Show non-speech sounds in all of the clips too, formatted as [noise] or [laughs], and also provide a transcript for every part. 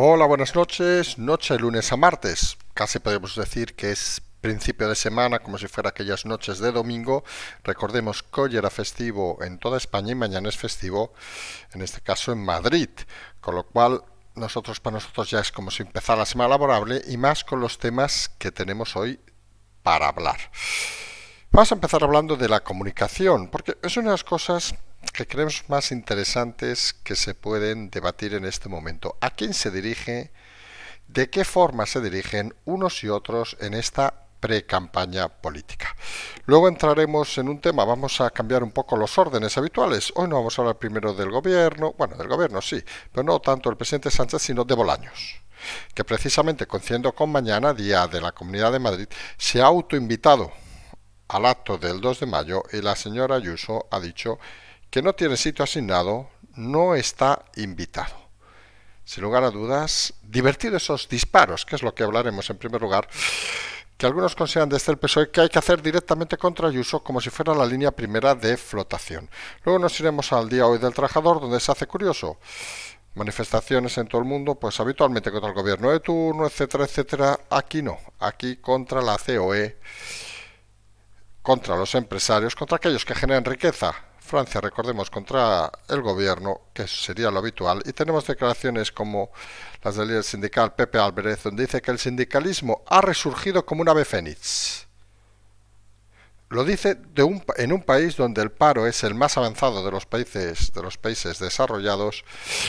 Hola, buenas noches. Noche de lunes a martes. Casi podemos decir que es principio de semana, como si fuera aquellas noches de domingo. Recordemos que hoy era festivo en toda España y mañana es festivo, en este caso en Madrid. Con lo cual, nosotros para nosotros ya es como si empezara la semana laborable y más con los temas que tenemos hoy para hablar. Vamos a empezar hablando de la comunicación, porque es una de las cosas que creemos más interesantes que se pueden debatir en este momento. ¿A quién se dirige? ¿De qué forma se dirigen unos y otros en esta pre-campaña política. Luego entraremos en un tema, vamos a cambiar un poco los órdenes habituales. Hoy no vamos a hablar primero del gobierno, bueno, del gobierno sí, pero no tanto del presidente Sánchez, sino de Bolaños, que precisamente conciendo con mañana, día de la Comunidad de Madrid, se ha autoinvitado al acto del 2 de mayo y la señora Ayuso ha dicho que no tiene sitio asignado no está invitado sin lugar a dudas, divertir esos disparos, que es lo que hablaremos en primer lugar, que algunos consideran desde este el PSOE que hay que hacer directamente contra Ayuso como si fuera la línea primera de flotación. Luego nos iremos al día hoy del trabajador, donde se hace curioso. Manifestaciones en todo el mundo, pues habitualmente contra el gobierno de turno, etcétera, etcétera. Aquí no, aquí contra la COE, contra los empresarios, contra aquellos que generan riqueza, Francia, recordemos, contra el gobierno, que sería lo habitual, y tenemos declaraciones como las del líder sindical Pepe Álvarez, donde dice que el sindicalismo ha resurgido como un ave fénix. Lo dice de un, en un país donde el paro es el más avanzado de los países, de los países desarrollados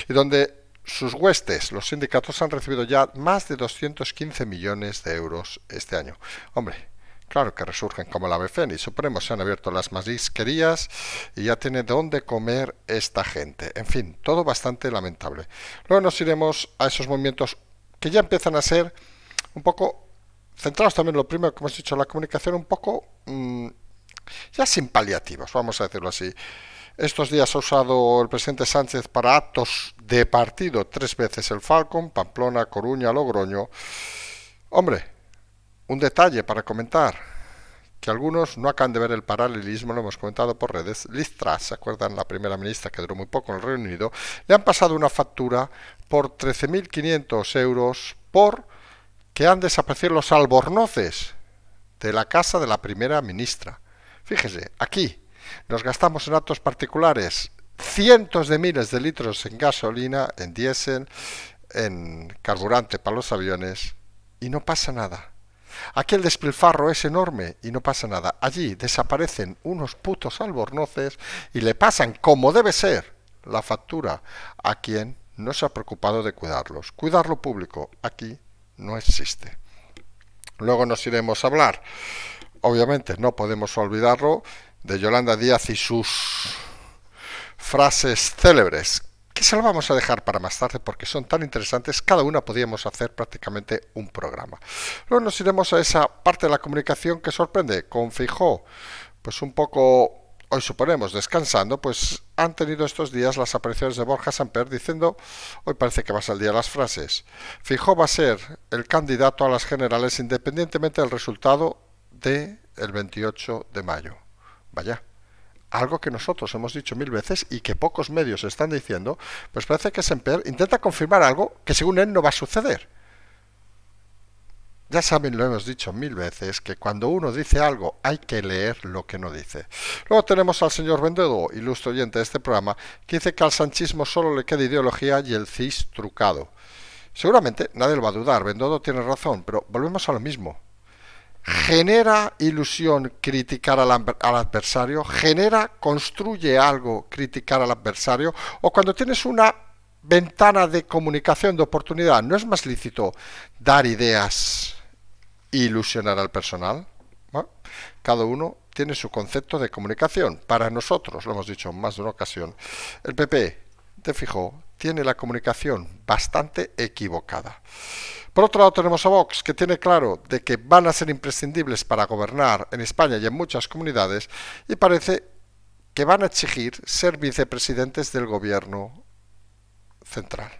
y donde sus huestes, los sindicatos, han recibido ya más de 215 millones de euros este año. Hombre, claro que resurgen como la BFN y Supremo. se han abierto las masisquerías y ya tiene dónde comer esta gente. En fin, todo bastante lamentable. Luego nos iremos a esos movimientos que ya empiezan a ser un poco centrados también en lo primero que hemos dicho, la comunicación un poco mm, ya sin paliativos, vamos a decirlo así. Estos días ha usado el presidente Sánchez para actos de partido tres veces el Falcon, Pamplona, Coruña, Logroño. Hombre, un detalle para comentar, que algunos no acaban de ver el paralelismo, lo hemos comentado por redes. Liz Truss, ¿se acuerdan? La primera ministra que duró muy poco en el Reino Unido, le han pasado una factura por 13.500 euros por que han desaparecido los albornoces de la casa de la primera ministra. Fíjese, aquí nos gastamos en actos particulares cientos de miles de litros en gasolina, en diésel, en carburante para los aviones y no pasa nada. Aquí el despilfarro es enorme y no pasa nada. Allí desaparecen unos putos albornoces y le pasan, como debe ser, la factura a quien no se ha preocupado de cuidarlos. Cuidar lo público aquí no existe. Luego nos iremos a hablar. Obviamente no podemos olvidarlo de Yolanda Díaz y sus frases célebres que se lo vamos a dejar para más tarde porque son tan interesantes, cada una podíamos hacer prácticamente un programa. Luego nos iremos a esa parte de la comunicación que sorprende, con Fijó, pues un poco, hoy suponemos, descansando, pues han tenido estos días las apariciones de Borja Samper diciendo, hoy parece que va a salir día las frases, Fijó va a ser el candidato a las generales independientemente del resultado del de 28 de mayo. Vaya algo que nosotros hemos dicho mil veces y que pocos medios están diciendo, pues parece que Semper intenta confirmar algo que según él no va a suceder. Ya saben, lo hemos dicho mil veces, que cuando uno dice algo hay que leer lo que no dice. Luego tenemos al señor vendedo ilustre oyente de este programa, que dice que al sanchismo solo le queda ideología y el CIS trucado. Seguramente nadie lo va a dudar, vendedo tiene razón, pero volvemos a lo mismo genera ilusión criticar al, adversario, genera, construye algo criticar al adversario, o cuando tienes una ventana de comunicación, de oportunidad, ¿no es más lícito dar ideas e ilusionar al personal? Cada uno tiene su concepto de comunicación. Para nosotros, lo hemos dicho en más de una ocasión, el PP, te fijo, tiene la comunicación bastante equivocada. Por otro lado tenemos a Vox, que tiene claro de que van a ser imprescindibles para gobernar en España y en muchas comunidades, y parece que van a exigir ser vicepresidentes del gobierno central.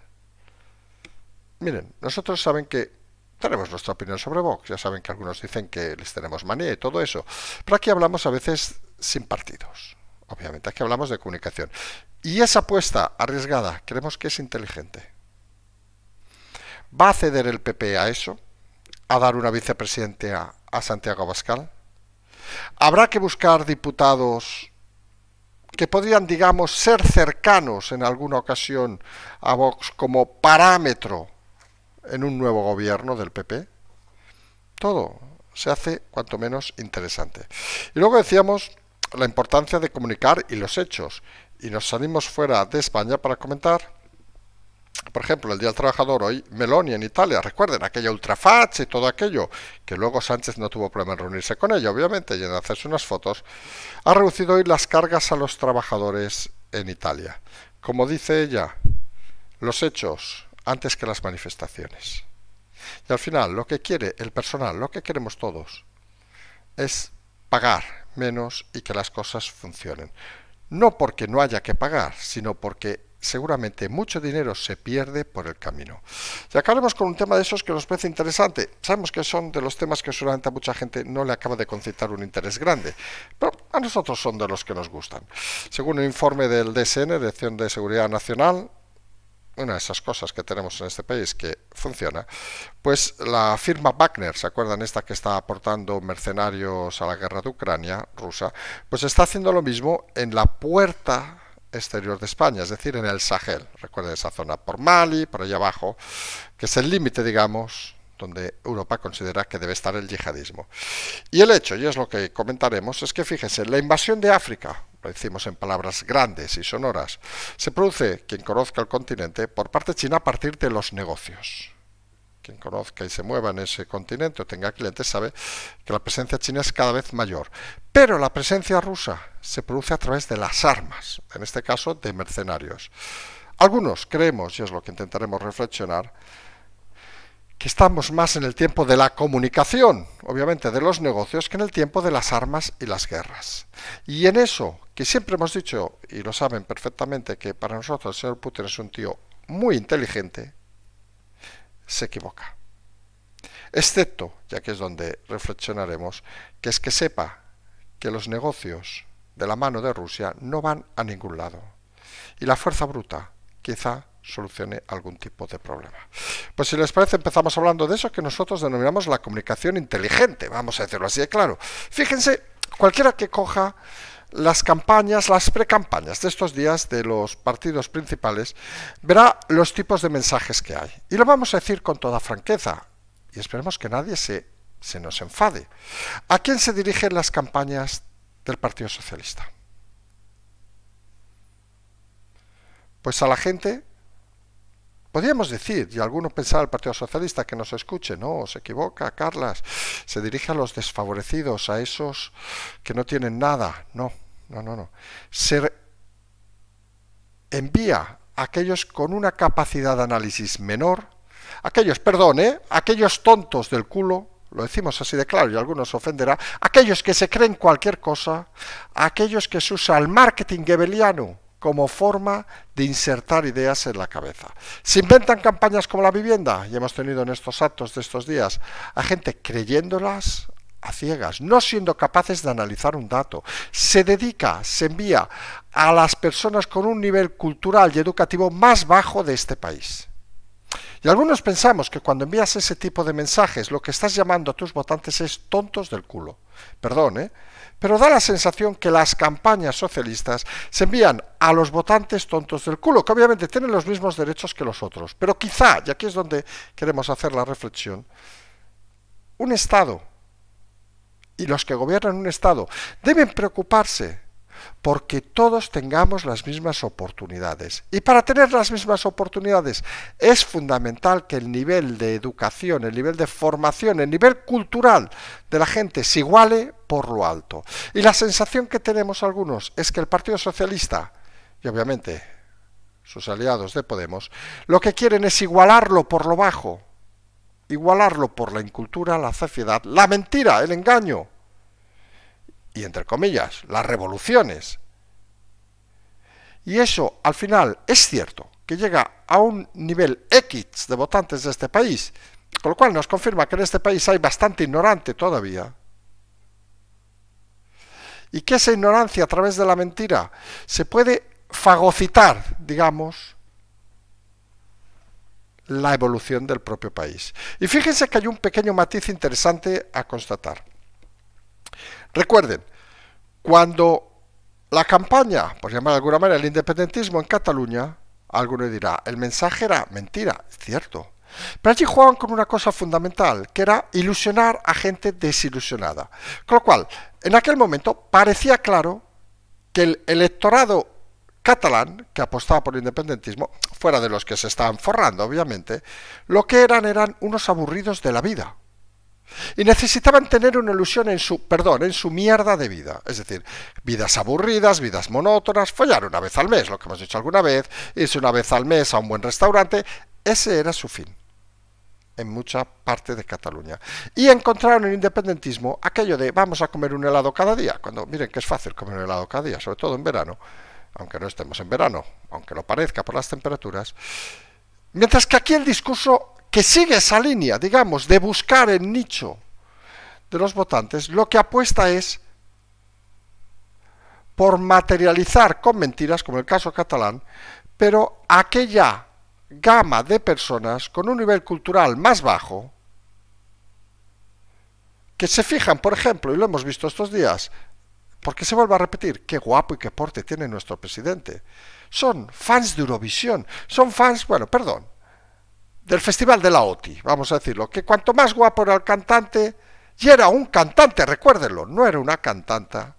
Miren, nosotros saben que tenemos nuestra opinión sobre Vox, ya saben que algunos dicen que les tenemos manía y todo eso, pero aquí hablamos a veces sin partidos, obviamente, aquí hablamos de comunicación. Y esa apuesta arriesgada creemos que es inteligente. ¿Va a ceder el PP a eso? ¿A dar una vicepresidenta a, Santiago Abascal? ¿Habrá que buscar diputados que podrían, digamos, ser cercanos en alguna ocasión a Vox como parámetro en un nuevo gobierno del PP? Todo se hace cuanto menos interesante. Y luego decíamos la importancia de comunicar y los hechos. Y nos salimos fuera de España para comentar por ejemplo, el Día del Trabajador hoy, Meloni en Italia, recuerden, aquella ultrafacha y todo aquello, que luego Sánchez no tuvo problema en reunirse con ella, obviamente, y en hacerse unas fotos, ha reducido hoy las cargas a los trabajadores en Italia. Como dice ella, los hechos antes que las manifestaciones. Y al final, lo que quiere el personal, lo que queremos todos, es pagar menos y que las cosas funcionen. No porque no haya que pagar, sino porque seguramente mucho dinero se pierde por el camino. Y acabaremos con un tema de esos que nos parece interesante. Sabemos que son de los temas que seguramente a mucha gente no le acaba de concitar un interés grande, pero a nosotros son de los que nos gustan. Según un informe del DSN, Dirección de Seguridad Nacional, una de esas cosas que tenemos en este país que funciona, pues la firma Wagner, ¿se acuerdan esta que está aportando mercenarios a la guerra de Ucrania rusa? Pues está haciendo lo mismo en la puerta exterior de España, es decir, en el Sahel. Recuerden esa zona por Mali, por allá abajo, que es el límite, digamos, donde Europa considera que debe estar el yihadismo. Y el hecho, y es lo que comentaremos, es que fíjense, la invasión de África, lo decimos en palabras grandes y sonoras, se produce, quien conozca el continente, por parte china a partir de los negocios quien conozca y se mueva en ese continente o tenga clientes sabe que la presencia china es cada vez mayor. Pero la presencia rusa se produce a través de las armas, en este caso de mercenarios. Algunos creemos, y es lo que intentaremos reflexionar, que estamos más en el tiempo de la comunicación, obviamente de los negocios, que en el tiempo de las armas y las guerras. Y en eso, que siempre hemos dicho, y lo saben perfectamente, que para nosotros el señor Putin es un tío muy inteligente, se equivoca. Excepto, ya que es donde reflexionaremos, que es que sepa que los negocios de la mano de Rusia no van a ningún lado. Y la fuerza bruta quizá solucione algún tipo de problema. Pues si les parece empezamos hablando de eso que nosotros denominamos la comunicación inteligente, vamos a decirlo así de claro. Fíjense, cualquiera que coja las campañas, las precampañas de estos días de los partidos principales, verá los tipos de mensajes que hay. Y lo vamos a decir con toda franqueza. Y esperemos que nadie se, se nos enfade. ¿A quién se dirigen las campañas del Partido Socialista? Pues a la gente Podríamos decir, y algunos pensar el Partido Socialista que nos escuche, no, se equivoca, Carlas, se dirige a los desfavorecidos, a esos que no tienen nada. No, no, no, no. Se envía a aquellos con una capacidad de análisis menor, aquellos, perdón, ¿eh? aquellos tontos del culo, lo decimos así de claro y algunos ofenderá, aquellos que se creen cualquier cosa, aquellos que se usa el marketing gebeliano como forma de insertar ideas en la cabeza. Se inventan campañas como la vivienda, y hemos tenido en estos actos de estos días a gente creyéndolas a ciegas, no siendo capaces de analizar un dato. Se dedica, se envía a las personas con un nivel cultural y educativo más bajo de este país. Y algunos pensamos que cuando envías ese tipo de mensajes lo que estás llamando a tus votantes es tontos del culo. Perdón, ¿eh? Pero da la sensación que las campañas socialistas se envían a los votantes tontos del culo, que obviamente tienen los mismos derechos que los otros. Pero quizá, y aquí es donde queremos hacer la reflexión, un Estado y los que gobiernan un Estado deben preocuparse porque todos tengamos las mismas oportunidades. Y para tener las mismas oportunidades es fundamental que el nivel de educación, el nivel de formación, el nivel cultural de la gente se iguale por lo alto. Y la sensación que tenemos algunos es que el Partido Socialista, y obviamente sus aliados de Podemos, lo que quieren es igualarlo por lo bajo, igualarlo por la incultura, la saciedad, la mentira, el engaño y entre comillas, las revoluciones. Y eso, al final, es cierto, que llega a un nivel X de votantes de este país, con lo cual nos confirma que en este país hay bastante ignorante todavía, y que esa ignorancia a través de la mentira se puede fagocitar, digamos, la evolución del propio país. Y fíjense que hay un pequeño matiz interesante a constatar. Recuerden, cuando la campaña, por llamar de alguna manera, el independentismo en Cataluña, alguno dirá, el mensaje era mentira, es cierto. Pero allí jugaban con una cosa fundamental, que era ilusionar a gente desilusionada. Con lo cual, en aquel momento parecía claro que el electorado catalán, que apostaba por el independentismo, fuera de los que se estaban forrando, obviamente, lo que eran eran unos aburridos de la vida, y necesitaban tener una ilusión en su, perdón, en su mierda de vida. Es decir, vidas aburridas, vidas monótonas, follar una vez al mes, lo que hemos dicho alguna vez, irse una vez al mes a un buen restaurante. Ese era su fin en mucha parte de Cataluña. Y encontraron en el independentismo aquello de vamos a comer un helado cada día, cuando miren que es fácil comer un helado cada día, sobre todo en verano, aunque no estemos en verano, aunque lo parezca por las temperaturas. Mientras que aquí el discurso que sigue esa línea, digamos, de buscar el nicho de los votantes, lo que apuesta es por materializar con mentiras, como el caso catalán, pero aquella gama de personas con un nivel cultural más bajo, que se fijan, por ejemplo, y lo hemos visto estos días, porque se vuelve a repetir, qué guapo y qué porte tiene nuestro presidente. Son fans de Eurovisión, son fans, bueno, perdón, del Festival de la OTI, vamos a decirlo, que cuanto más guapo era el cantante, y era un cantante, recuérdenlo, no era una cantanta,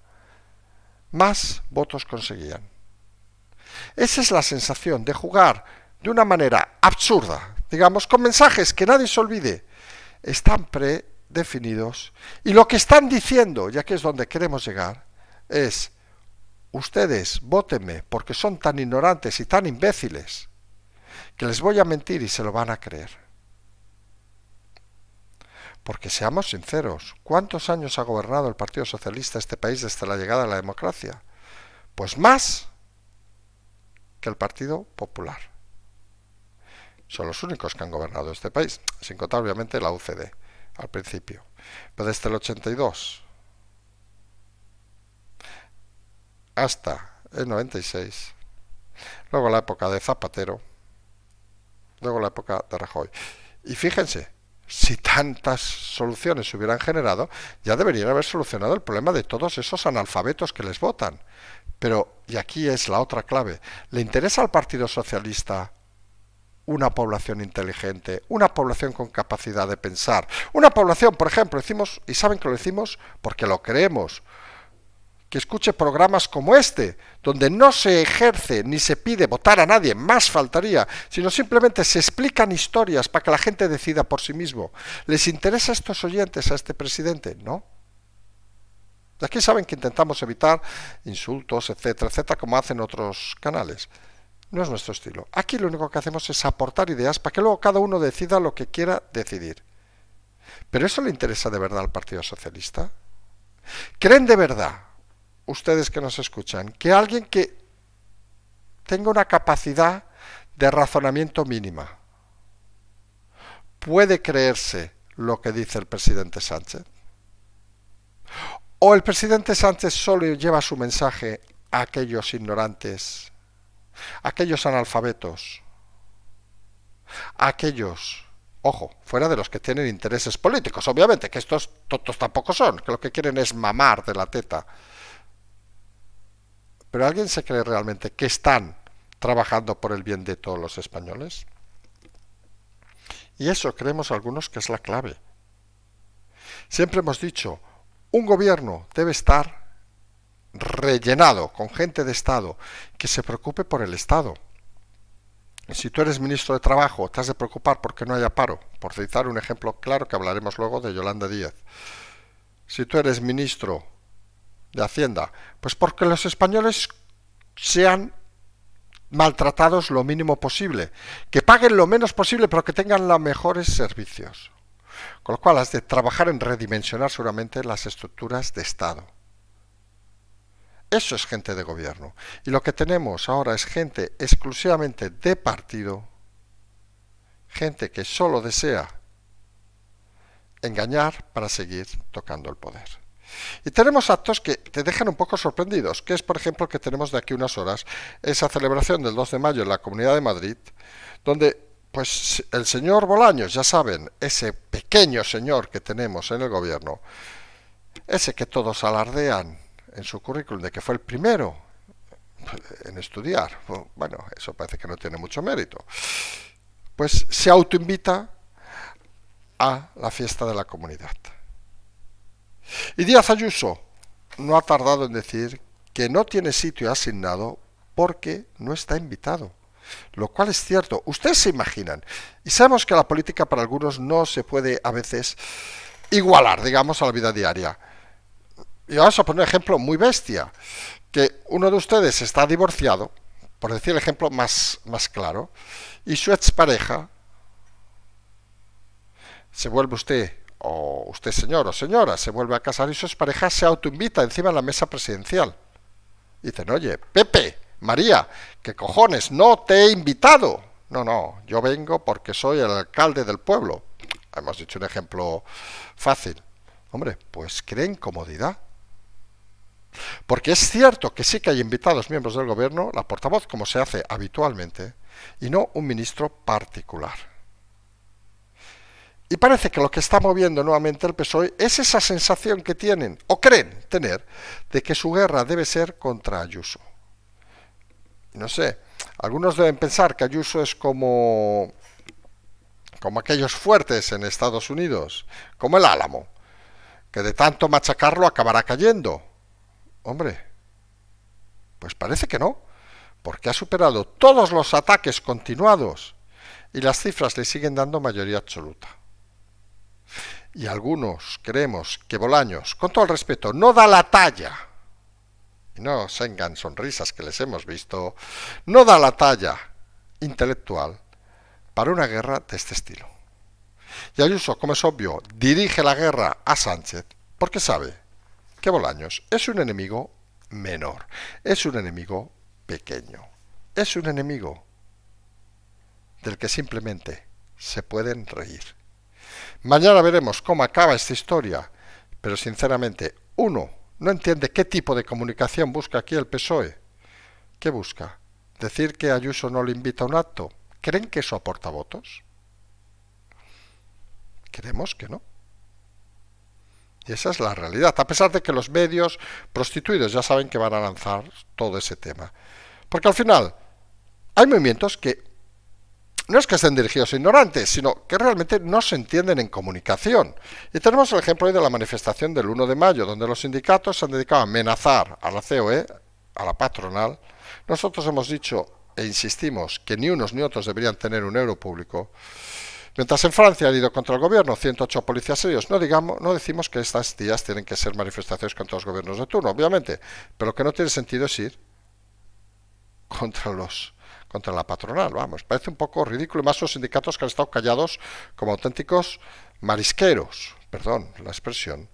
más votos conseguían. Esa es la sensación de jugar de una manera absurda, digamos, con mensajes que nadie se olvide, están predefinidos y lo que están diciendo, ya que es donde queremos llegar, es, ustedes, votenme, porque son tan ignorantes y tan imbéciles que les voy a mentir y se lo van a creer. Porque seamos sinceros, ¿cuántos años ha gobernado el Partido Socialista este país desde la llegada de la democracia? Pues más que el Partido Popular. Son los únicos que han gobernado este país, sin contar obviamente la UCD al principio. Pero desde el 82 hasta el 96, luego la época de Zapatero, luego la época de Rajoy. Y fíjense, si tantas soluciones se hubieran generado, ya deberían haber solucionado el problema de todos esos analfabetos que les votan. Pero, y aquí es la otra clave, ¿le interesa al Partido Socialista una población inteligente, una población con capacidad de pensar, una población, por ejemplo, decimos, y saben que lo decimos porque lo creemos, que escuche programas como este, donde no se ejerce ni se pide votar a nadie, más faltaría, sino simplemente se explican historias para que la gente decida por sí mismo. ¿Les interesa a estos oyentes, a este presidente? No. aquí saben que intentamos evitar insultos, etcétera, etcétera, como hacen otros canales. No es nuestro estilo. Aquí lo único que hacemos es aportar ideas para que luego cada uno decida lo que quiera decidir. ¿Pero eso le interesa de verdad al Partido Socialista? ¿Creen de verdad ustedes que nos escuchan, que alguien que tenga una capacidad de razonamiento mínima puede creerse lo que dice el presidente Sánchez. O el presidente Sánchez solo lleva su mensaje a aquellos ignorantes, a aquellos analfabetos, a aquellos ojo, fuera de los que tienen intereses políticos, obviamente, que estos totos tampoco son, que lo que quieren es mamar de la teta pero ¿alguien se cree realmente que están trabajando por el bien de todos los españoles? Y eso creemos algunos que es la clave. Siempre hemos dicho, un gobierno debe estar rellenado con gente de Estado que se preocupe por el Estado. Si tú eres ministro de Trabajo, te has de preocupar porque no haya paro. Por citar un ejemplo claro que hablaremos luego de Yolanda Díaz. Si tú eres ministro de Hacienda? Pues porque los españoles sean maltratados lo mínimo posible, que paguen lo menos posible, pero que tengan los mejores servicios. Con lo cual, has de trabajar en redimensionar seguramente las estructuras de Estado. Eso es gente de gobierno. Y lo que tenemos ahora es gente exclusivamente de partido, gente que solo desea engañar para seguir tocando el poder. Y tenemos actos que te dejan un poco sorprendidos, que es por ejemplo que tenemos de aquí unas horas esa celebración del 2 de mayo en la Comunidad de Madrid, donde pues el señor Bolaños, ya saben, ese pequeño señor que tenemos en el gobierno, ese que todos alardean en su currículum de que fue el primero en estudiar, bueno, eso parece que no tiene mucho mérito, pues se autoinvita a la fiesta de la comunidad. Y Díaz Ayuso no ha tardado en decir que no tiene sitio asignado porque no está invitado. Lo cual es cierto. Ustedes se imaginan. Y sabemos que la política para algunos no se puede a veces igualar, digamos, a la vida diaria. Y vamos a poner un ejemplo muy bestia. Que uno de ustedes está divorciado, por decir el ejemplo más, más claro, y su expareja se vuelve usted o usted señor o señora se vuelve a casar y sus parejas se autoinvita encima de la mesa presidencial. Dicen, oye, Pepe, María, que cojones, no te he invitado. No, no, yo vengo porque soy el alcalde del pueblo. Hemos dicho un ejemplo fácil. Hombre, pues creen comodidad. Porque es cierto que sí que hay invitados miembros del gobierno, la portavoz como se hace habitualmente, y no un ministro particular. Y parece que lo que está moviendo nuevamente el PSOE es esa sensación que tienen, o creen tener, de que su guerra debe ser contra Ayuso. No sé, algunos deben pensar que Ayuso es como, como aquellos fuertes en Estados Unidos, como el Álamo, que de tanto machacarlo acabará cayendo. Hombre, pues parece que no, porque ha superado todos los ataques continuados y las cifras le siguen dando mayoría absoluta y algunos creemos que Bolaños, con todo el respeto, no da la talla, y no sengan sonrisas que les hemos visto, no da la talla intelectual para una guerra de este estilo. Y Ayuso, como es obvio, dirige la guerra a Sánchez porque sabe que Bolaños es un enemigo menor, es un enemigo pequeño, es un enemigo del que simplemente se pueden reír. Mañana veremos cómo acaba esta historia, pero sinceramente, uno no entiende qué tipo de comunicación busca aquí el PSOE. ¿Qué busca? ¿Decir que Ayuso no le invita a un acto? ¿Creen que eso aporta votos? Creemos que no. Y esa es la realidad, a pesar de que los medios prostituidos ya saben que van a lanzar todo ese tema. Porque al final hay movimientos que no es que estén dirigidos a ignorantes, sino que realmente no se entienden en comunicación. Y tenemos el ejemplo de la manifestación del 1 de mayo, donde los sindicatos se han dedicado a amenazar a la COE, a la patronal. Nosotros hemos dicho e insistimos que ni unos ni otros deberían tener un euro público. Mientras en Francia han ido contra el gobierno 108 policías serios, no, digamos, no decimos que estas días tienen que ser manifestaciones contra los gobiernos de turno, obviamente, pero lo que no tiene sentido es ir contra los contra la patronal. Vamos, parece un poco ridículo. más los sindicatos que han estado callados como auténticos marisqueros. Perdón la expresión.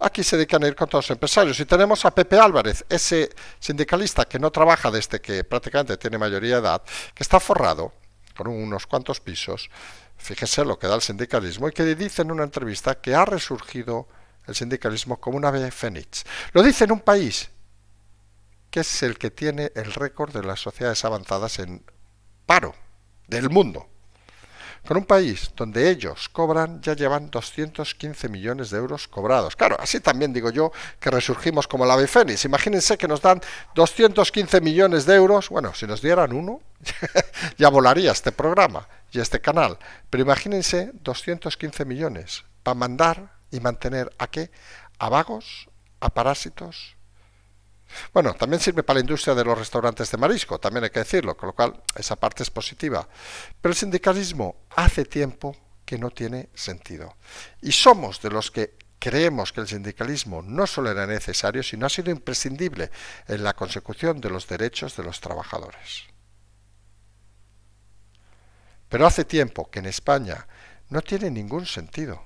Aquí se dedican a ir contra los empresarios. Y tenemos a Pepe Álvarez, ese sindicalista que no trabaja desde que prácticamente tiene mayoría de edad, que está forrado con unos cuantos pisos. Fíjese lo que da el sindicalismo y que dice en una entrevista que ha resurgido el sindicalismo como una ave fénix. Lo dice en un país que es el que tiene el récord de las sociedades avanzadas en paro del mundo. Con un país donde ellos cobran, ya llevan 215 millones de euros cobrados. Claro, así también digo yo que resurgimos como la ave Imagínense que nos dan 215 millones de euros. Bueno, si nos dieran uno, [laughs] ya volaría este programa y este canal. Pero imagínense 215 millones para mandar y mantener a qué? A vagos, a parásitos, bueno, también sirve para la industria de los restaurantes de marisco, también hay que decirlo, con lo cual esa parte es positiva. Pero el sindicalismo hace tiempo que no tiene sentido. Y somos de los que creemos que el sindicalismo no solo era necesario, sino ha sido imprescindible en la consecución de los derechos de los trabajadores. Pero hace tiempo que en España no tiene ningún sentido.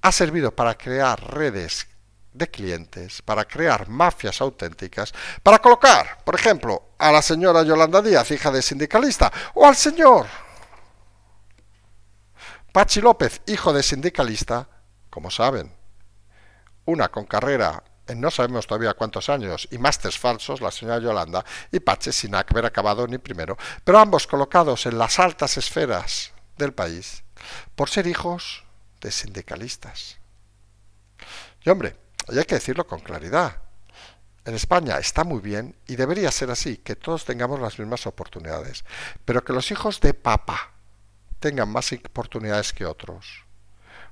Ha servido para crear redes de clientes, para crear mafias auténticas, para colocar, por ejemplo, a la señora Yolanda Díaz, hija de sindicalista, o al señor Pachi López, hijo de sindicalista, como saben, una con carrera en no sabemos todavía cuántos años y másters falsos, la señora Yolanda, y Pachi sin haber acabado ni primero, pero ambos colocados en las altas esferas del país por ser hijos de sindicalistas. Y hombre, y hay que decirlo con claridad. En España está muy bien y debería ser así, que todos tengamos las mismas oportunidades, pero que los hijos de papá tengan más oportunidades que otros,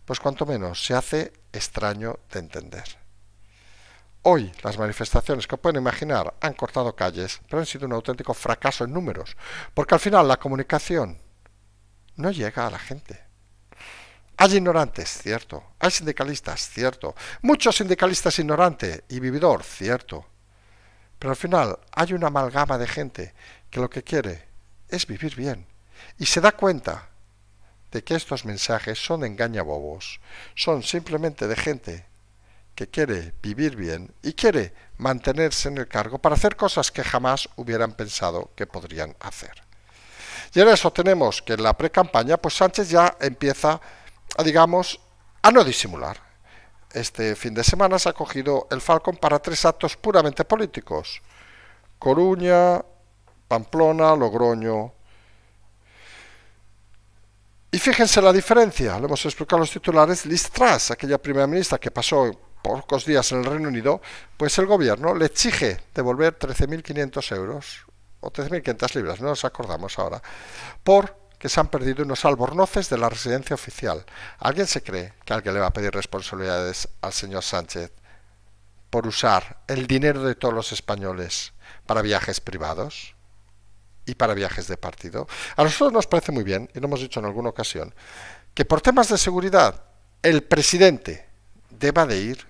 pues cuanto menos se hace extraño de entender. Hoy las manifestaciones que pueden imaginar han cortado calles, pero han sido un auténtico fracaso en números, porque al final la comunicación no llega a la gente. Hay ignorantes, cierto, hay sindicalistas, cierto. Muchos sindicalistas ignorantes y vividor, cierto. Pero al final hay una amalgama de gente que lo que quiere es vivir bien. Y se da cuenta de que estos mensajes son engañabobos, son simplemente de gente que quiere vivir bien y quiere mantenerse en el cargo para hacer cosas que jamás hubieran pensado que podrían hacer. Y en eso tenemos que en la pre-campaña, pues Sánchez ya empieza, a, digamos, a ah, no disimular. Este fin de semana se ha cogido el Falcon para tres actos puramente políticos. Coruña, Pamplona, Logroño. Y fíjense la diferencia, lo hemos explicado a los titulares, Listras, aquella primera ministra que pasó pocos días en el Reino Unido, pues el gobierno le exige devolver 13.500 euros, o 13.500 libras, no nos acordamos ahora, por que se han perdido unos albornoces de la residencia oficial. ¿Alguien se cree que alguien le va a pedir responsabilidades al señor Sánchez por usar el dinero de todos los españoles para viajes privados? y para viajes de partido. A nosotros nos parece muy bien, y lo hemos dicho en alguna ocasión, que por temas de seguridad el presidente deba de ir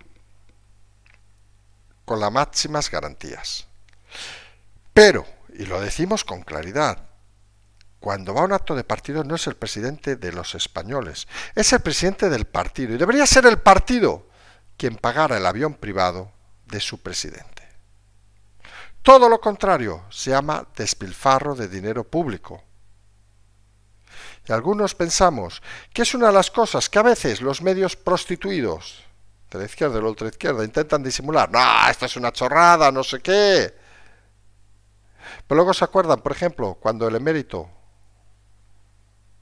con las máximas garantías. Pero, y lo decimos con claridad, cuando va un acto de partido no es el presidente de los españoles, es el presidente del partido. Y debería ser el partido quien pagara el avión privado de su presidente. Todo lo contrario se llama despilfarro de dinero público. Y algunos pensamos que es una de las cosas que a veces los medios prostituidos de la izquierda y la izquierda, intentan disimular. No, esto es una chorrada, no sé qué. Pero luego se acuerdan, por ejemplo, cuando el emérito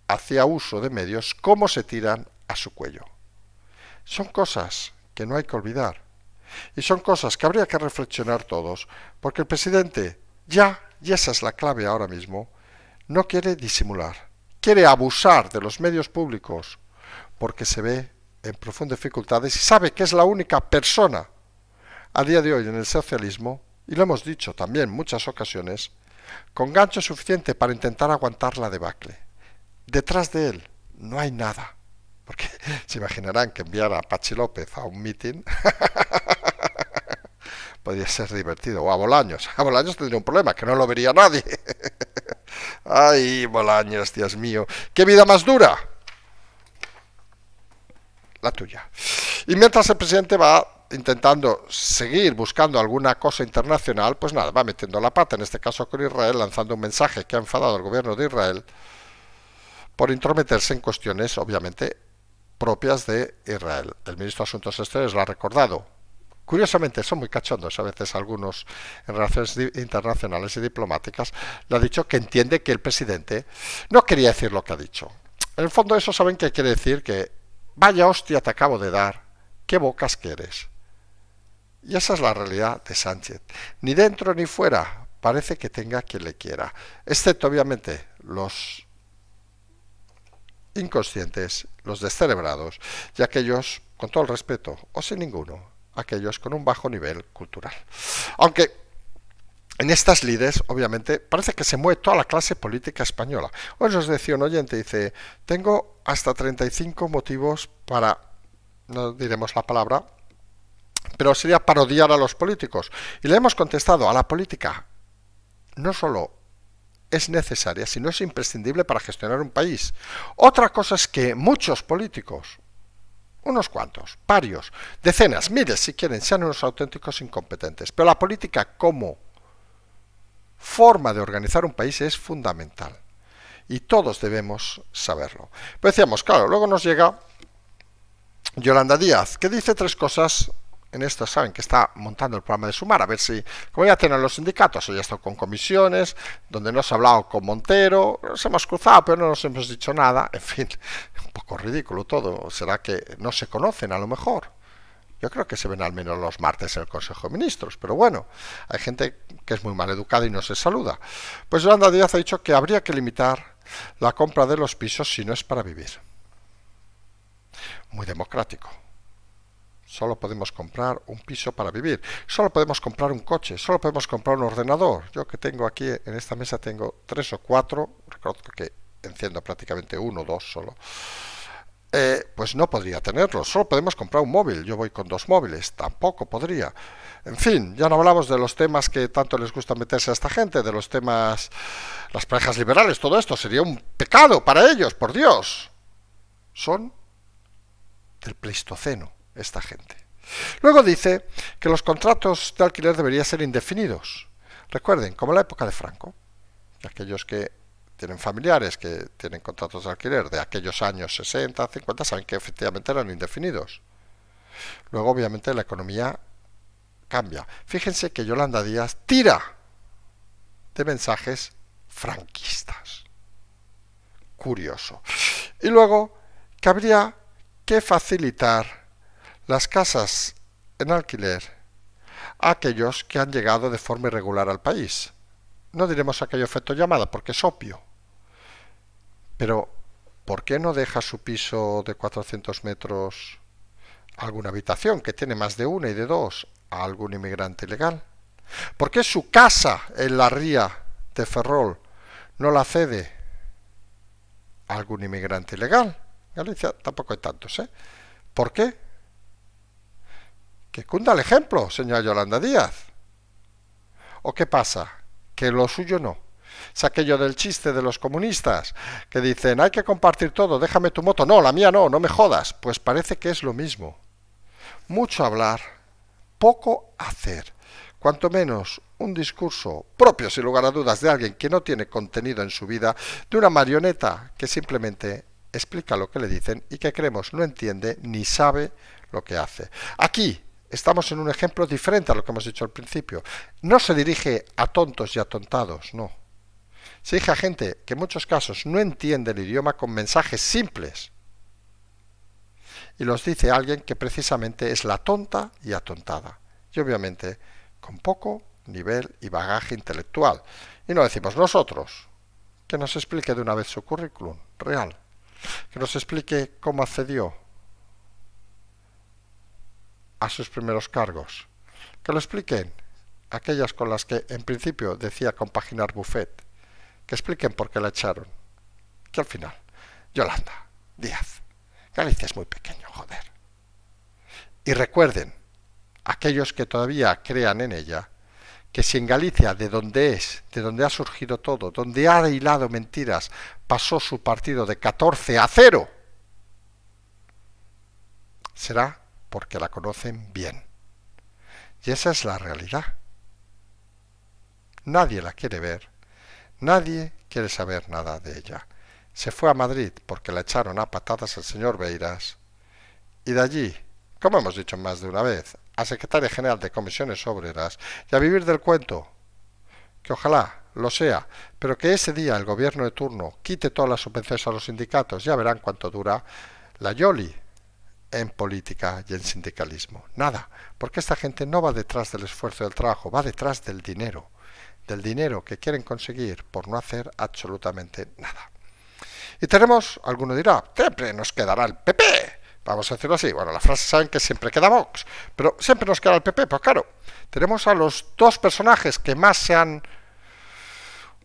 hacía uso de medios como se tiran a su cuello. Son cosas que no hay que olvidar y son cosas que habría que reflexionar todos porque el presidente ya, y esa es la clave ahora mismo, no quiere disimular, quiere abusar de los medios públicos porque se ve en profundas dificultades y sabe que es la única persona a día de hoy en el socialismo, y lo hemos dicho también en muchas ocasiones, con gancho suficiente para intentar aguantar la debacle. Detrás de él no hay nada. Porque [laughs] se imaginarán que enviar a Pachi López a un mitin [laughs] podría ser divertido. O a Bolaños. A Bolaños tendría un problema, que no lo vería nadie. [laughs] Ay, Bolaños, Dios mío. ¿Qué vida más dura? La tuya. Y mientras el presidente va intentando seguir buscando alguna cosa internacional, pues nada, va metiendo la pata, en este caso con Israel, lanzando un mensaje que ha enfadado al gobierno de Israel por intrometerse en cuestiones, obviamente, propias de Israel. El ministro de Asuntos Exteriores lo ha recordado. Curiosamente, son muy cachondos a veces algunos en relaciones internacionales y diplomáticas. Le ha dicho que entiende que el presidente no quería decir lo que ha dicho. En el fondo, eso saben que quiere decir que vaya hostia te acabo de dar, qué bocas quieres. Y esa es la realidad de Sánchez. Ni dentro ni fuera parece que tenga quien le quiera, excepto obviamente los inconscientes, los descelebrados, y aquellos, con todo el respeto, o sin ninguno, aquellos con un bajo nivel cultural. Aunque en estas lides, obviamente, parece que se mueve toda la clase política española. Hoy nos decía un oyente, dice, tengo hasta 35 motivos para, no diremos la palabra, pero sería parodiar a los políticos. Y le hemos contestado a la política, no solo es necesaria, si no es imprescindible para gestionar un país. Otra cosa es que muchos políticos, unos cuantos, varios, decenas, miles si quieren, sean unos auténticos incompetentes. Pero la política como forma de organizar un país es fundamental. Y todos debemos saberlo. Pero pues decíamos, claro, luego nos llega Yolanda Díaz, que dice tres cosas en esto saben que está montando el programa de Sumar, a ver si, como ya tienen los sindicatos, ya estado con comisiones, donde no se ha hablado con Montero, nos hemos cruzado, pero no nos hemos dicho nada, en fin, [laughs] un poco ridículo todo, será que no se conocen a lo mejor. Yo creo que se ven al menos los martes en el Consejo de Ministros, pero bueno, hay gente que es muy mal educada y no se saluda. Pues Yolanda Díaz ha dicho que habría que limitar la compra de los pisos si no es para vivir. Muy democrático. Solo podemos comprar un piso para vivir. Solo podemos comprar un coche. Solo podemos comprar un ordenador. Yo que tengo aquí en esta mesa tengo tres o cuatro. recuerdo que enciendo prácticamente uno o dos solo. Eh, pues no podría tenerlo. Solo podemos comprar un móvil. Yo voy con dos móviles. Tampoco podría. En fin, ya no hablamos de los temas que tanto les gusta meterse a esta gente, de los temas, las parejas liberales, todo esto sería un pecado para ellos, por Dios. Son del Pleistoceno esta gente. Luego dice que los contratos de alquiler deberían ser indefinidos. Recuerden, como en la época de Franco, aquellos que tienen familiares que tienen contratos de alquiler de aquellos años 60, 50, saben que efectivamente eran indefinidos. Luego, obviamente, la economía cambia. Fíjense que Yolanda Díaz tira de mensajes franquistas. Curioso. Y luego, que habría que facilitar las casas en alquiler a aquellos que han llegado de forma irregular al país. No diremos aquello efecto llamada porque es obvio. Pero, ¿por qué no deja su piso de 400 metros alguna habitación que tiene más de una y de dos a algún inmigrante ilegal? ¿Por qué su casa en la ría de Ferrol no la cede a algún inmigrante ilegal? Galicia tampoco hay tantos, ¿eh? ¿Por qué? cunda el ejemplo, señora Yolanda Díaz. ¿O qué pasa? Que lo suyo no. Es aquello del chiste de los comunistas, que dicen, hay que compartir todo, déjame tu moto. No, la mía no, no me jodas. Pues parece que es lo mismo. Mucho hablar, poco hacer. Cuanto menos un discurso propio, sin lugar a dudas, de alguien que no tiene contenido en su vida, de una marioneta que simplemente explica lo que le dicen y que creemos no entiende ni sabe lo que hace. Aquí estamos en un ejemplo diferente a lo que hemos dicho al principio. No se dirige a tontos y atontados, no. Se dirige a gente que en muchos casos no entiende el idioma con mensajes simples. Y los dice alguien que precisamente es la tonta y atontada. Y obviamente con poco nivel y bagaje intelectual. Y no decimos nosotros. Que nos explique de una vez su currículum real. Que nos explique cómo accedió a sus primeros cargos. Que lo expliquen aquellas con las que en principio decía compaginar Buffet. Que expliquen por qué la echaron. Que al final, Yolanda, Díaz, Galicia es muy pequeño, joder. Y recuerden, aquellos que todavía crean en ella, que si en Galicia, de donde es, de donde ha surgido todo, donde ha hilado mentiras, pasó su partido de 14 a 0, será porque la conocen bien. Y esa es la realidad. Nadie la quiere ver, nadie quiere saber nada de ella. Se fue a Madrid porque la echaron a patadas al señor Beiras y de allí, como hemos dicho más de una vez, a secretaria general de comisiones obreras y a vivir del cuento. Que ojalá lo sea, pero que ese día el gobierno de turno quite todas las subvenciones a los sindicatos, ya verán cuánto dura la Yoli, en política y en sindicalismo. Nada, porque esta gente no va detrás del esfuerzo del trabajo, va detrás del dinero, del dinero que quieren conseguir por no hacer absolutamente nada. Y tenemos, alguno dirá, siempre nos quedará el PP. Vamos a decirlo así. Bueno, la frase saben que siempre queda Vox, pero siempre nos queda el PP. Pues claro, tenemos a los dos personajes que más se han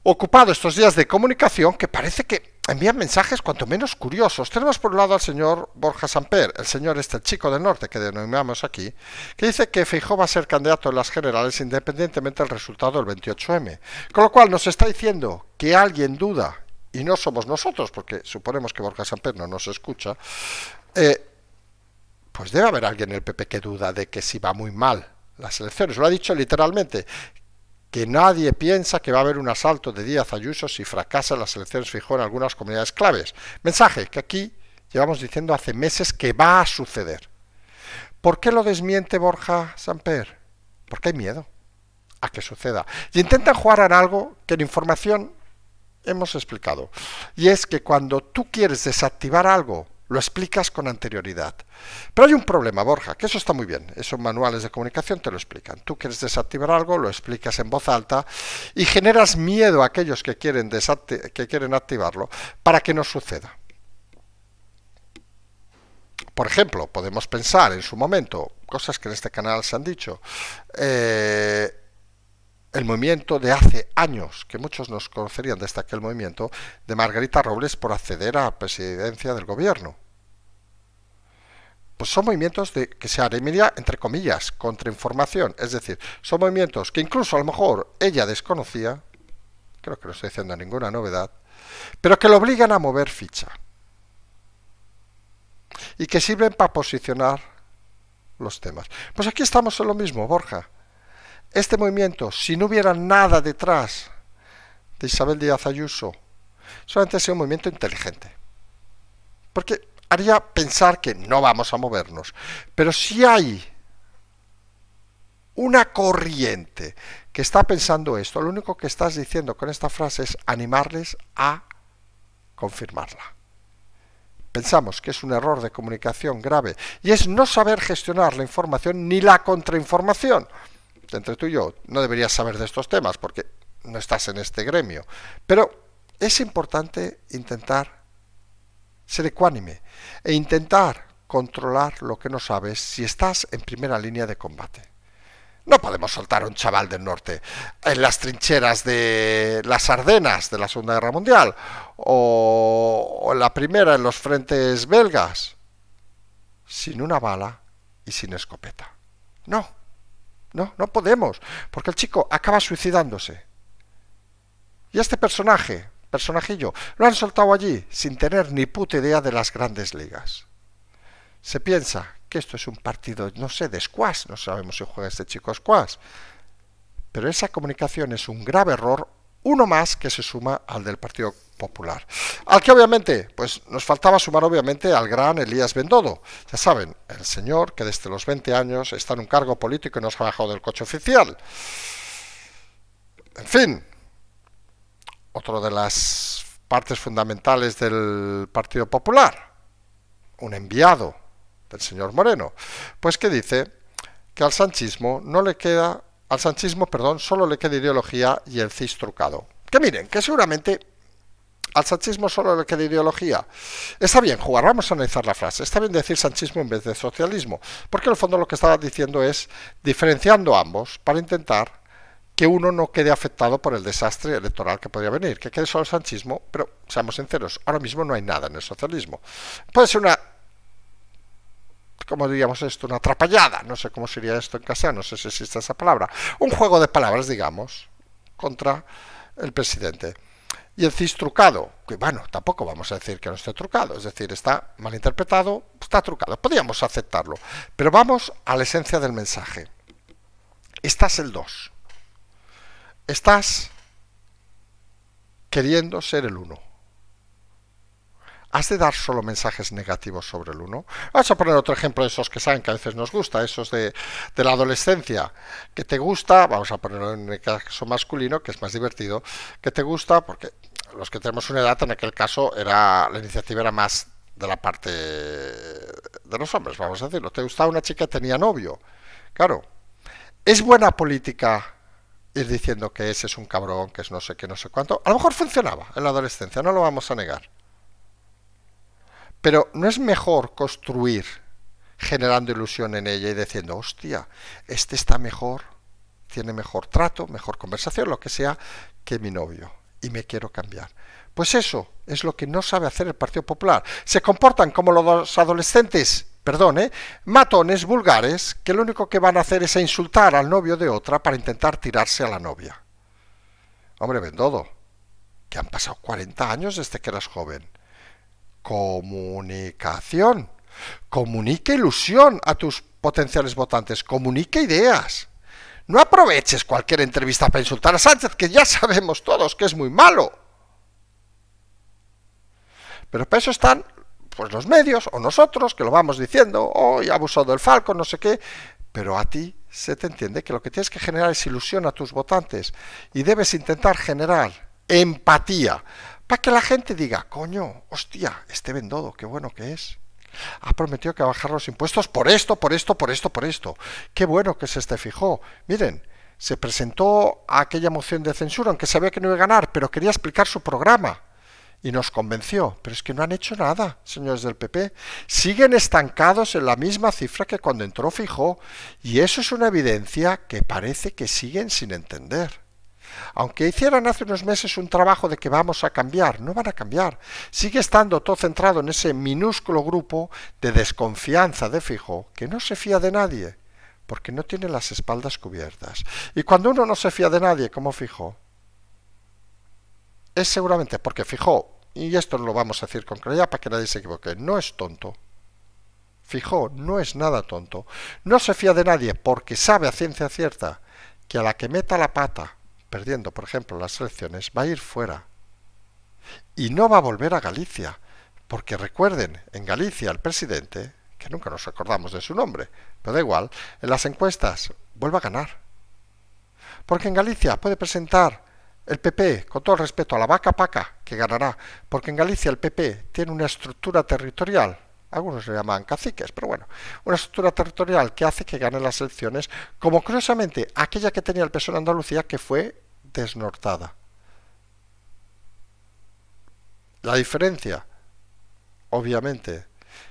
ocupado estos días de comunicación que parece que envían mensajes cuanto menos curiosos. Tenemos por un lado al señor Borja Samper, el señor este, el chico del norte que denominamos aquí, que dice que Feijó va a ser candidato en las generales independientemente del resultado del 28M. Con lo cual nos está diciendo que alguien duda, y no somos nosotros, porque suponemos que Borja Samper no nos escucha, eh, pues debe haber alguien en el PP que duda de que si va muy mal las elecciones. Lo ha dicho literalmente, que nadie piensa que va a haber un asalto de Díaz Ayuso si fracasan las elecciones fijó en algunas comunidades claves. Mensaje que aquí llevamos diciendo hace meses que va a suceder. ¿Por qué lo desmiente Borja Samper? Porque hay miedo a que suceda. Y intentan jugar en algo que en información hemos explicado. Y es que cuando tú quieres desactivar algo lo explicas con anterioridad. Pero hay un problema, Borja, que eso está muy bien. Esos manuales de comunicación te lo explican. Tú quieres desactivar algo, lo explicas en voz alta y generas miedo a aquellos que quieren, que quieren activarlo para que no suceda. Por ejemplo, podemos pensar en su momento, cosas que en este canal se han dicho. Eh, el movimiento de hace años, que muchos nos conocerían desde este aquel movimiento, de Margarita Robles por acceder a la presidencia del gobierno. Pues son movimientos de, que se media, entre comillas, contra información, Es decir, son movimientos que incluso a lo mejor ella desconocía, creo que no estoy diciendo ninguna novedad, pero que lo obligan a mover ficha. Y que sirven para posicionar los temas. Pues aquí estamos en lo mismo, Borja. Este movimiento, si no hubiera nada detrás de Isabel Díaz Ayuso, solamente sería un movimiento inteligente. Porque haría pensar que no vamos a movernos. Pero si hay una corriente que está pensando esto, lo único que estás diciendo con esta frase es animarles a confirmarla. Pensamos que es un error de comunicación grave y es no saber gestionar la información ni la contrainformación entre tú y yo, no deberías saber de estos temas porque no estás en este gremio. Pero es importante intentar ser ecuánime e intentar controlar lo que no sabes si estás en primera línea de combate. No podemos soltar a un chaval del norte en las trincheras de las Ardenas de la Segunda Guerra Mundial o, en la primera en los frentes belgas sin una bala y sin escopeta. No. No, no podemos, porque el chico acaba suicidándose. Y este personaje, personajillo, lo han soltado allí sin tener ni puta idea de las grandes ligas. Se piensa que esto es un partido, no sé, de squash, no sabemos si juega este chico squash, pero esa comunicación es un grave error uno más que se suma al del Partido Popular. Al que obviamente, pues nos faltaba sumar obviamente al gran Elías Bendodo. Ya saben, el señor que desde los 20 años está en un cargo político y no ha bajado del coche oficial. En fin, otro de las partes fundamentales del Partido Popular, un enviado del señor Moreno, pues que dice que al sanchismo no le queda al sanchismo, perdón, solo le queda ideología y el CIS trucado. Que miren, que seguramente al sanchismo solo le queda ideología. Está bien jugar, vamos a analizar la frase. Está bien decir sanchismo en vez de socialismo, porque en el fondo lo que estaba diciendo es diferenciando ambos para intentar que uno no quede afectado por el desastre electoral que podría venir, que quede solo el sanchismo, pero seamos sinceros, ahora mismo no hay nada en el socialismo. Puede ser una ¿Cómo diríamos esto? Una atrapallada, no sé cómo sería esto en casa, no sé si existe esa palabra. Un juego de palabras, digamos, contra el presidente. Y el CIS trucado, que bueno, tampoco vamos a decir que no esté trucado, es decir, está malinterpretado, está trucado, podríamos aceptarlo. Pero vamos a la esencia del mensaje. Estás el 2. Estás queriendo ser el 1. ¿Has de dar solo mensajes negativos sobre el uno? Vamos a poner otro ejemplo de esos que saben que a veces nos gusta, esos de, la adolescencia, que te gusta, vamos a ponerlo en el caso masculino, que es más divertido, que te gusta, porque los que tenemos una edad, en aquel caso era la iniciativa era más de la parte de los hombres, vamos a decirlo. Te gustaba una chica que tenía novio. Claro, es buena política ir diciendo que ese es un cabrón, que es no sé qué, no sé cuánto. A lo mejor funcionaba en la adolescencia, no lo vamos a negar. Pero ¿no es mejor construir generando ilusión en ella y diciendo, hostia, este está mejor, tiene mejor trato, mejor conversación, lo que sea, que mi novio? Y me quiero cambiar. Pues eso es lo que no sabe hacer el Partido Popular. Se comportan como los adolescentes, perdón, ¿eh? matones vulgares, que lo único que van a hacer es insultar al novio de otra para intentar tirarse a la novia. Hombre, vendodo, que han pasado 40 años desde que eras joven comunicación. Comunique ilusión a tus potenciales votantes, comunique ideas. No aproveches cualquier entrevista para insultar a Sánchez, que ya [laughs] sabemos todos que es muy malo. Pero para eso están pues los medios o nosotros que lo vamos diciendo, hoy ha abusado del Falco, no sé qué, pero a ti se te entiende que lo que tienes que generar es ilusión a tus votantes y debes intentar generar empatía para que la gente diga, coño, hostia, este vendodo, qué bueno que es. Ha prometido que va a bajar los impuestos por esto, por esto, por esto, por esto. Qué bueno que se esté fijó. Miren, se presentó a aquella moción de censura, aunque sabía que no iba a ganar, pero quería explicar su programa. Y nos convenció. Pero es que no han hecho nada, señores del PP. Siguen estancados en la misma cifra que cuando entró Fijo Y eso es una evidencia que parece que siguen sin entender. Aunque hicieran hace unos meses un trabajo de que vamos a cambiar, no van a cambiar. Sigue estando todo centrado en ese minúsculo grupo de desconfianza de Fijo, que no se fía de nadie, porque no tiene las espaldas cubiertas. Y cuando uno no se fía de nadie, como Fijo, es seguramente porque Fijo, y esto lo vamos a decir con claridad para que nadie se equivoque, no es tonto. Fijo no es nada tonto. No se fía de nadie porque sabe a ciencia cierta que a la que meta la pata perdiendo, por ejemplo, las elecciones, va a ir fuera. Y no va a volver a Galicia, porque recuerden, en Galicia el presidente, que nunca nos acordamos de su nombre, pero da igual, en las encuestas vuelve a ganar. Porque en Galicia puede presentar el PP, con todo respeto a la vaca paca, que ganará, porque en Galicia el PP tiene una estructura territorial, algunos le llaman caciques, pero bueno, una estructura territorial que hace que gane las elecciones, como curiosamente aquella que tenía el PSOE en Andalucía, que fue desnortada. La diferencia, obviamente,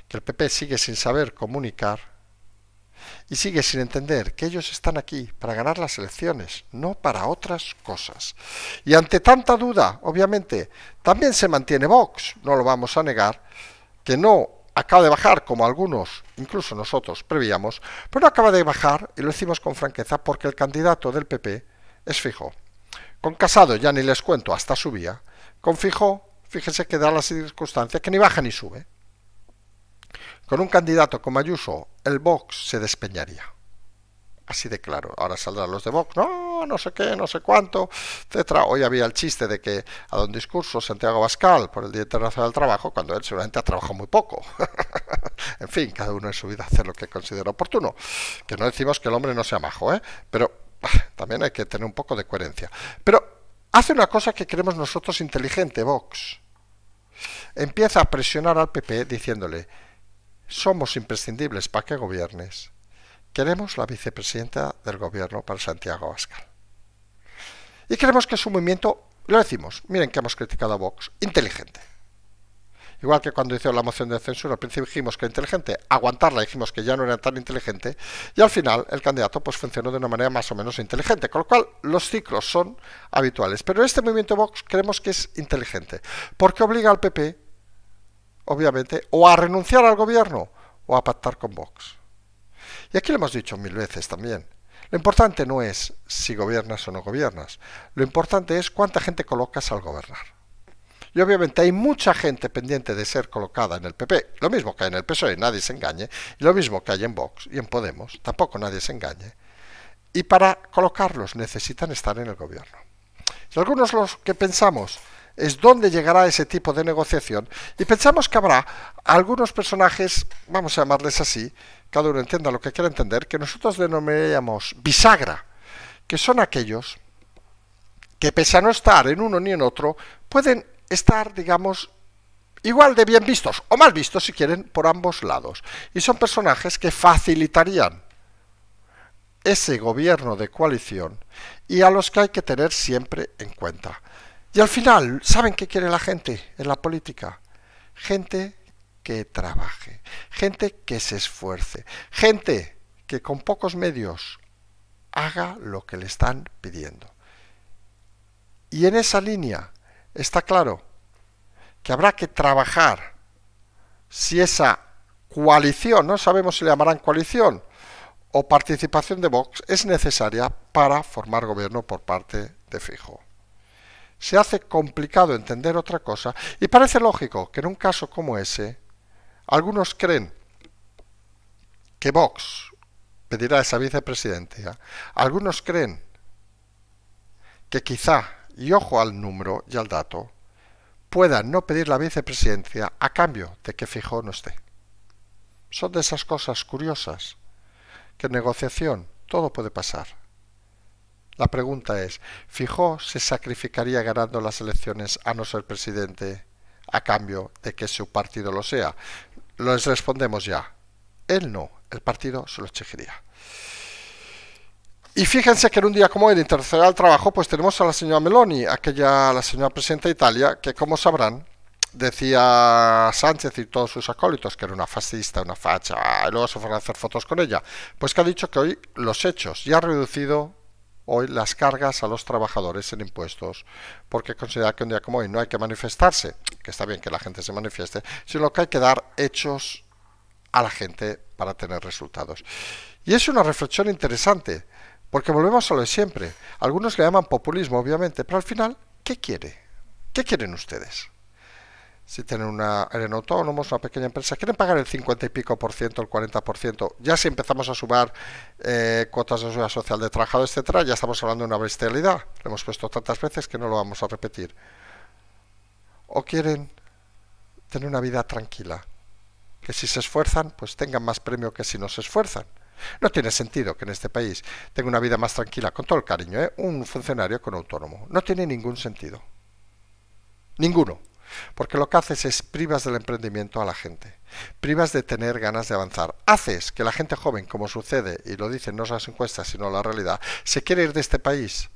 que el PP sigue sin saber comunicar y sigue sin entender que ellos están aquí para ganar las elecciones, no para otras cosas. Y ante tanta duda, obviamente, también se mantiene Vox, no lo vamos a negar, que no acaba de bajar como algunos, incluso nosotros, prevíamos, pero no acaba de bajar, y lo decimos con franqueza, porque el candidato del PP es fijo. Con Casado ya ni les cuento, hasta subía. Con Fijo, fíjense que da las circunstancias, que ni baja ni sube. Con un candidato como Ayuso, el Vox se despeñaría. Así de claro. Ahora saldrán los de Vox, no, no sé qué, no sé cuánto, etcétera. Hoy había el chiste de que a don discurso Santiago Bascal por el Día Internacional del Trabajo, cuando él seguramente ha trabajado muy poco. [laughs] en fin, cada uno en su vida hace lo que considera oportuno. Que no decimos que el hombre no sea majo, ¿eh? Pero Ah, también hay que tener un poco de coherencia. Pero hace una cosa que creemos nosotros inteligente, Vox. Empieza a presionar al PP diciéndole, somos imprescindibles para que gobiernes. Queremos la vicepresidenta del gobierno para Santiago Abascal. Y queremos que su movimiento, lo decimos, miren que hemos criticado a Vox, inteligente. Igual que cuando hizo la moción de censura, al principio dijimos que era inteligente, aguantarla dijimos que ya no era tan inteligente, y al final el candidato pues funcionó de una manera más o menos inteligente, con lo cual los ciclos son habituales. Pero este movimiento Vox creemos que es inteligente, porque obliga al PP, obviamente, o a renunciar al gobierno o a pactar con Vox. Y aquí lo hemos dicho mil veces también. Lo importante no es si gobiernas o no gobiernas, lo importante es cuánta gente colocas al gobernar. Y obviamente hay mucha gente pendiente de ser colocada en el PP. Lo mismo que hay en el PSOE, nadie se engañe. Y lo mismo que hay en Vox y en Podemos, tampoco nadie se engañe. Y para colocarlos necesitan estar en el gobierno. Y algunos los que pensamos es dónde llegará ese tipo de negociación y pensamos que habrá algunos personajes, vamos a llamarles así, cada uno entienda lo que quiera entender, que nosotros denominaríamos bisagra, que son aquellos que pese a no estar en uno ni en otro, pueden estar, digamos, igual de bien vistos, o mal vistos si quieren, por ambos lados. Y son personajes que facilitarían ese gobierno de coalición y a los que hay que tener siempre en cuenta. Y al final, ¿saben qué quiere la gente en la política? Gente que trabaje, gente que se esfuerce, gente que con pocos medios haga lo que le están pidiendo. Y en esa línea, Está claro que habrá que trabajar si esa coalición, no sabemos si le llamarán coalición o participación de Vox, es necesaria para formar gobierno por parte de Fijo. Se hace complicado entender otra cosa y parece lógico que en un caso como ese, algunos creen que Vox pedirá esa vicepresidencia, algunos creen que quizá y ojo al número y al dato, pueda no pedir la vicepresidencia a cambio de que Fijó no esté. Son de esas cosas curiosas que en negociación todo puede pasar. La pregunta es, ¿Fijó se sacrificaría ganando las elecciones a no ser presidente a cambio de que su partido lo sea? Les respondemos ya. Él no, el partido se lo exigiría. Y fíjense que en un día como hoy, de Internacional Trabajo, pues tenemos a la señora Meloni, aquella, la señora presidenta de Italia, que como sabrán, decía Sánchez y todos sus acólitos que era una fascista, una facha, y luego se fueron a hacer fotos con ella, pues que ha dicho que hoy los hechos y ha reducido hoy las cargas a los trabajadores en impuestos, porque considera que un día como hoy no hay que manifestarse, que está bien que la gente se manifieste, sino que hay que dar hechos a la gente para tener resultados. Y es una reflexión interesante. Porque volvemos a lo de siempre. Algunos le llaman populismo, obviamente, pero al final, ¿qué quiere? ¿Qué quieren ustedes? Si tienen una, eran autónomos, una pequeña empresa, quieren pagar el 50 y pico por ciento, el 40 por ciento. Ya si empezamos a sumar eh, cuotas de seguridad social de trabajado, etcétera, ya estamos hablando de una bestialidad. Lo hemos puesto tantas veces que no lo vamos a repetir. O quieren tener una vida tranquila, que si se esfuerzan, pues tengan más premio que si no se esfuerzan. No tiene sentido que en este país tenga una vida más tranquila, con todo el cariño, ¿eh? un funcionario con autónomo. No tiene ningún sentido. Ninguno. Porque lo que haces es privas del emprendimiento a la gente, privas de tener ganas de avanzar. Haces que la gente joven, como sucede, y lo dicen no las encuestas, sino la realidad, se quiere ir de este país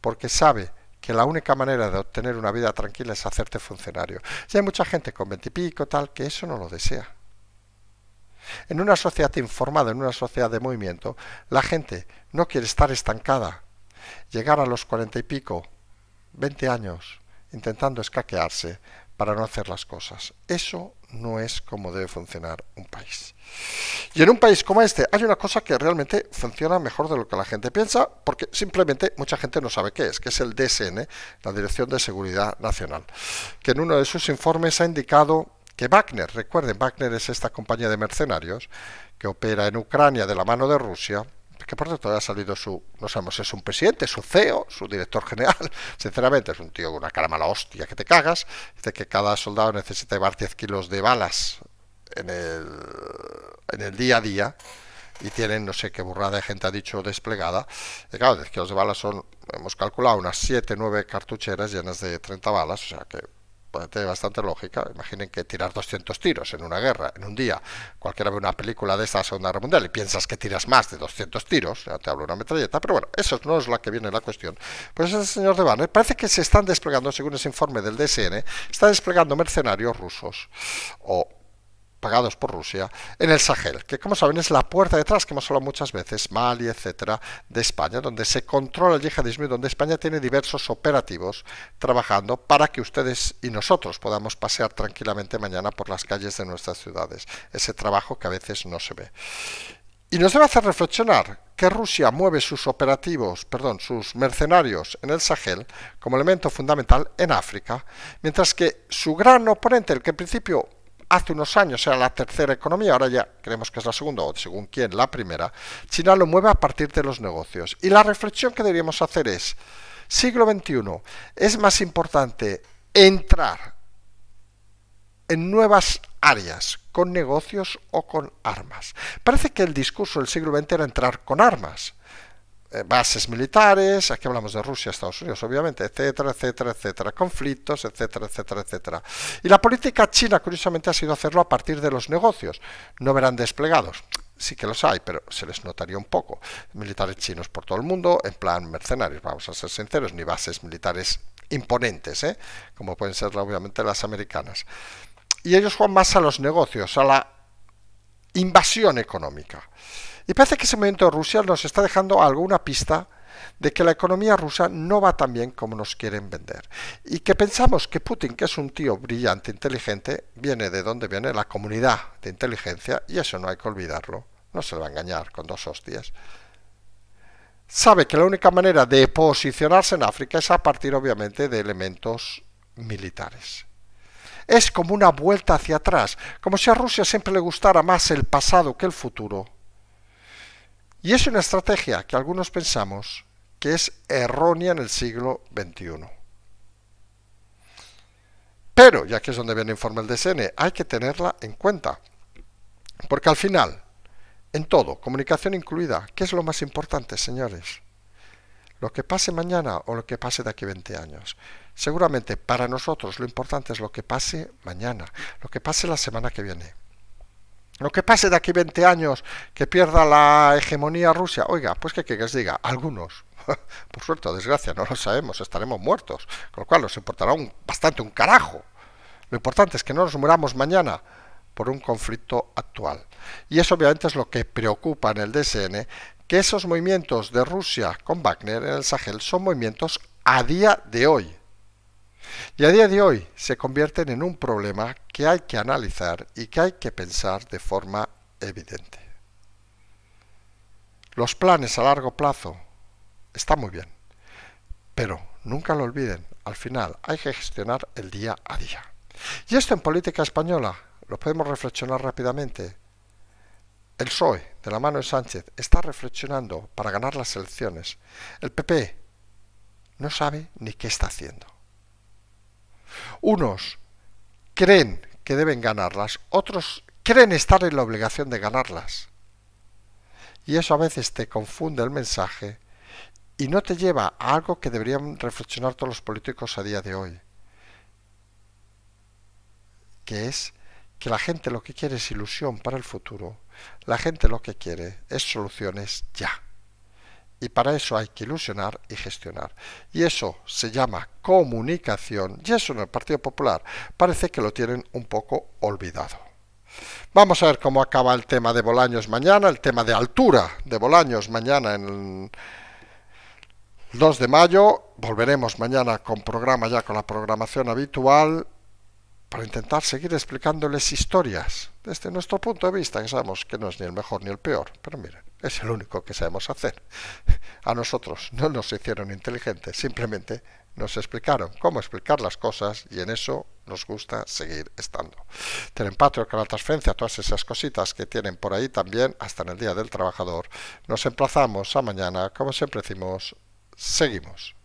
porque sabe que la única manera de obtener una vida tranquila es hacerte funcionario. Y hay mucha gente con veintipico, tal, que eso no lo desea. En una sociedad informada, en una sociedad de movimiento, la gente no quiere estar estancada, llegar a los cuarenta y pico, veinte años, intentando escaquearse para no hacer las cosas. Eso no es como debe funcionar un país. Y en un país como este hay una cosa que realmente funciona mejor de lo que la gente piensa, porque simplemente mucha gente no sabe qué es, que es el DSN, la Dirección de Seguridad Nacional, que en uno de sus informes ha indicado Wagner, recuerden, Wagner es esta compañía de mercenarios que opera en Ucrania de la mano de Rusia, que por cierto ha salido su, no sabemos si es un presidente, su CEO, su director general, [laughs] sinceramente es un tío de una cara mala hostia que te cagas, dice que cada soldado necesita llevar 10 kilos de balas en el, en el día a día y tienen no sé qué burrada de gente ha dicho desplegada. Y claro, 10 kilos de balas son, hemos calculado, unas 7, 9 cartucheras llenas de 30 balas, o sea que puede bastante lógica. Imaginen que tirar 200 tiros en una guerra, en un día. Cualquiera ve una película de esta Segunda Guerra Mundial y piensas que tiras más de 200 tiros, ya te hablo una metralleta, pero bueno, eso no es la que viene la cuestión. Pues ese señor de Banner parece que se están desplegando, según ese informe del DSN, está desplegando mercenarios rusos o pagados por Rusia en el Sahel, que como saben es la puerta detrás, que hemos hablado muchas veces, Mali, etcétera, de España, donde se controla el yihadismo y donde España tiene diversos operativos trabajando para que ustedes y nosotros podamos pasear tranquilamente mañana por las calles de nuestras ciudades. Ese trabajo que a veces no se ve. Y nos debe hacer reflexionar que Rusia mueve sus operativos, perdón, sus mercenarios en el Sahel como elemento fundamental en África, mientras que su gran oponente, el que en principio hace unos años era la tercera economía, ahora ya creemos que es la segunda, o según quién, la primera, China lo mueve a partir de los negocios. Y la reflexión que deberíamos hacer es, siglo XXI, es más importante entrar en nuevas áreas, con negocios o con armas. Parece que el discurso del siglo XX era entrar con armas. Eh, bases militares, aquí hablamos de Rusia, Estados Unidos, obviamente, etcétera, etcétera, etcétera, conflictos, etcétera, etcétera, etcétera. Y la política china, curiosamente, ha sido hacerlo a partir de los negocios, no verán desplegados. Sí que los hay, pero se les notaría un poco. Militares chinos por todo el mundo, en plan mercenarios, vamos a ser sinceros, ni bases militares imponentes, ¿eh? como pueden ser obviamente las americanas. Y ellos juegan más a los negocios, a la invasión económica. Y parece que ese momento Rusia nos está dejando alguna pista de que la economía rusa no va tan bien como nos quieren vender. Y que pensamos que Putin, que es un tío brillante, inteligente, viene de donde viene la comunidad de inteligencia, y eso no hay que olvidarlo. No se va a engañar con dos hostias. Sabe que la única manera de posicionarse en África es a partir, obviamente, de elementos militares. Es como una vuelta hacia atrás, como si a Rusia siempre le gustara más el pasado que el futuro y es una estrategia que algunos pensamos que es errónea en el siglo XXI. Pero, ya que es donde viene el informe del DSN, hay que tenerla en cuenta. Porque al final, en todo, comunicación incluida, ¿qué es lo más importante, señores? Lo que pase mañana o lo que pase de aquí a 20 años. Seguramente para nosotros lo importante es lo que pase mañana, lo que pase la semana que viene. Lo que pase de aquí 20 años, que pierda la hegemonía Rusia, oiga, pues que, les diga, algunos, [laughs] por suerte o desgracia, no lo sabemos, estaremos muertos, con lo cual nos importará un, bastante un carajo. Lo importante es que no nos muramos mañana por un conflicto actual. Y eso obviamente es lo que preocupa en el DSN, que esos movimientos de Rusia con Wagner en el Sahel son movimientos a día de hoy. Y a día de hoy se convierten en un problema que hay que analizar y que hay que pensar de forma evidente. Los planes a largo plazo están muy bien, pero nunca lo olviden, al final hay que gestionar el día a día. Y esto en política española lo podemos reflexionar rápidamente. El PSOE, de la mano de Sánchez, está reflexionando para ganar las elecciones. El PP no sabe ni qué está haciendo. Unos creen que deben ganarlas, otros creen estar en la obligación de ganarlas. Y eso a veces te confunde el mensaje y no te lleva a algo que deberían reflexionar todos los políticos a día de hoy, que es que la gente lo que quiere es ilusión para el futuro, la gente lo que quiere es soluciones ya y para eso hay que ilusionar y gestionar. Y eso se llama comunicación y eso en el Partido Popular parece que lo tienen un poco olvidado. Vamos a ver cómo acaba el tema de Bolaños mañana, el tema de altura de Bolaños mañana en el 2 de mayo. Volveremos mañana con programa ya con la programación habitual para intentar seguir explicándoles historias desde nuestro punto de vista, que sabemos que no es ni el mejor ni el peor, pero miren. Es el único que sabemos hacer. [laughs] A nosotros no nos hicieron inteligentes, simplemente nos explicaron cómo explicar las cosas y en eso nos gusta seguir estando. Telen patrio que la transferencia, todas esas cositas que tienen por ahí también hasta en el Día del Trabajador. Nos emplazamos a mañana, como siempre decimos, seguimos.